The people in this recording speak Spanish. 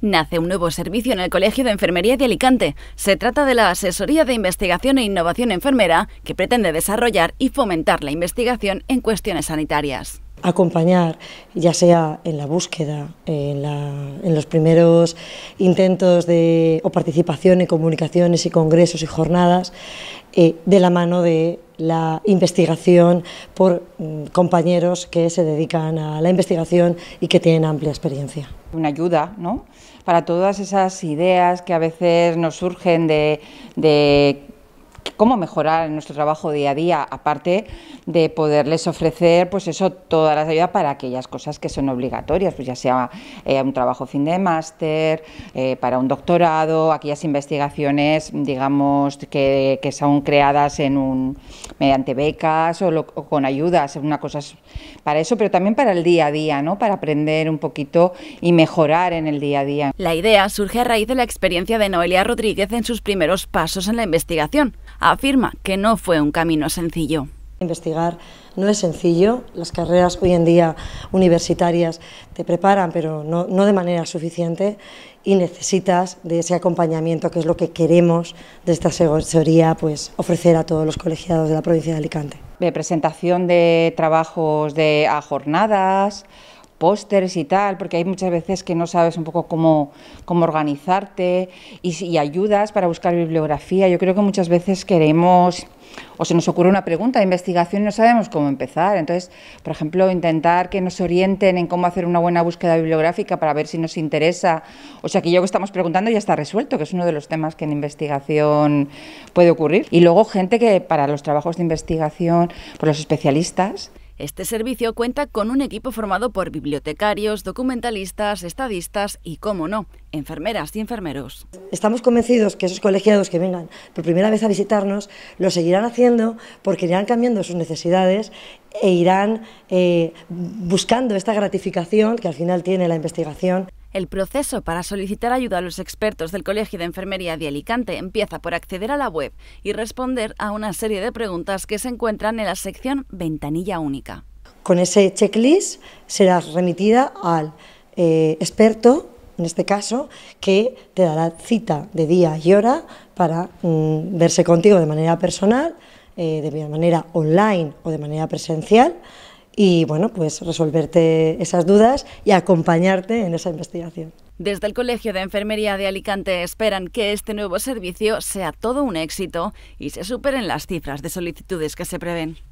Nace un nuevo servicio en el Colegio de Enfermería de Alicante. Se trata de la Asesoría de Investigación e Innovación Enfermera, que pretende desarrollar y fomentar la investigación en cuestiones sanitarias. Acompañar, ya sea en la búsqueda, en, los primeros intentos de, o participación en comunicaciones y congresos y jornadas, eh, de la mano de la investigación por mm, compañeros que se dedican a la investigación y que tienen amplia experiencia. Una ayuda, ¿no? Para todas esas ideas que a veces nos surgen de, de cómo mejorar nuestro trabajo día a día, aparte de poderles ofrecer, pues eso, todas las ayudas para aquellas cosas que son obligatorias, pues ya sea eh, un trabajo fin de máster, eh, para un doctorado, aquellas investigaciones, digamos, que, son creadas en un, mediante becas o, con ayudas, una cosa para eso, pero también para el día a día, ¿no? Para aprender un poquito y mejorar en el día a día. La idea surge a raíz de la experiencia de Noelia Rodríguez en sus primeros pasos en la investigación afirma que no fue un camino sencillo. Investigar no es sencillo, las carreras hoy en día universitarias te preparan, pero no, de manera suficiente y necesitas de ese acompañamiento que es lo que queremos de esta asesoría pues, ofrecer a todos los colegiados de la provincia de Alicante. De presentación de trabajos de, a jornadas, pósters y tal, porque hay muchas veces que no sabes un poco cómo, cómo organizarte y, ayudas para buscar bibliografía. Yo creo que muchas veces queremos o se nos ocurre una pregunta de investigación y no sabemos cómo empezar. Entonces, por ejemplo, intentar que nos orienten en cómo hacer una buena búsqueda bibliográfica para ver si nos interesa. O sea, que yo que estamos preguntando ya está resuelto, que es uno de los temas que en investigación puede ocurrir. Y luego gente que para los trabajos de investigación, por los especialistas, este servicio cuenta con un equipo formado por bibliotecarios, documentalistas, estadistas y, cómo no, enfermeras y enfermeros. Estamos convencidos que esos colegiados que vengan por primera vez a visitarnos lo seguirán haciendo porque irán cambiando sus necesidades e irán eh, buscando esta gratificación que al final tiene la investigación. El proceso para solicitar ayuda a los expertos del Colegio de Enfermería de Alicante empieza por acceder a la web y responder a una serie de preguntas que se encuentran en la sección Ventanilla Única. Con ese checklist serás remitida al eh, experto, en este caso, que te dará cita de día y hora para mm, verse contigo de manera personal, eh, de manera online o de manera presencial y bueno, pues resolverte esas dudas y acompañarte en esa investigación. Desde el Colegio de Enfermería de Alicante esperan que este nuevo servicio sea todo un éxito y se superen las cifras de solicitudes que se prevén.